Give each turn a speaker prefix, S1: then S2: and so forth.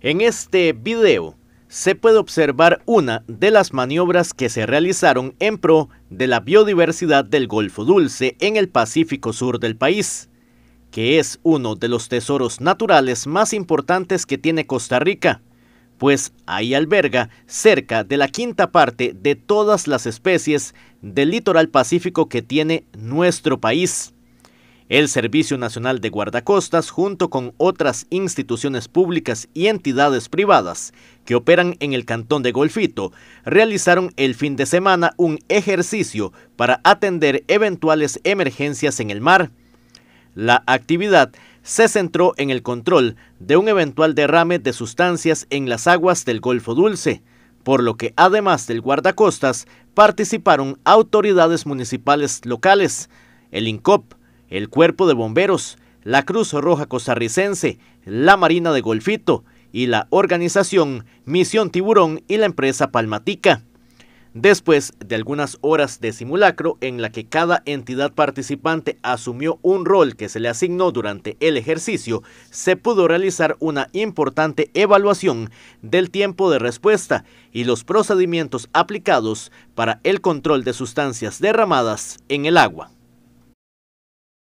S1: En este video se puede observar una de las maniobras que se realizaron en pro de la biodiversidad del Golfo Dulce en el Pacífico Sur del país, que es uno de los tesoros naturales más importantes que tiene Costa Rica, pues ahí alberga cerca de la quinta parte de todas las especies del litoral pacífico que tiene nuestro país. El Servicio Nacional de Guardacostas, junto con otras instituciones públicas y entidades privadas que operan en el Cantón de Golfito, realizaron el fin de semana un ejercicio para atender eventuales emergencias en el mar. La actividad se centró en el control de un eventual derrame de sustancias en las aguas del Golfo Dulce, por lo que además del guardacostas participaron autoridades municipales locales, el INCOP, el Cuerpo de Bomberos, la Cruz Roja Costarricense, la Marina de Golfito y la organización Misión Tiburón y la empresa Palmatica. Después de algunas horas de simulacro en la que cada entidad participante asumió un rol que se le asignó durante el ejercicio, se pudo realizar una importante evaluación del tiempo de respuesta y los procedimientos aplicados para el control de sustancias derramadas en el agua.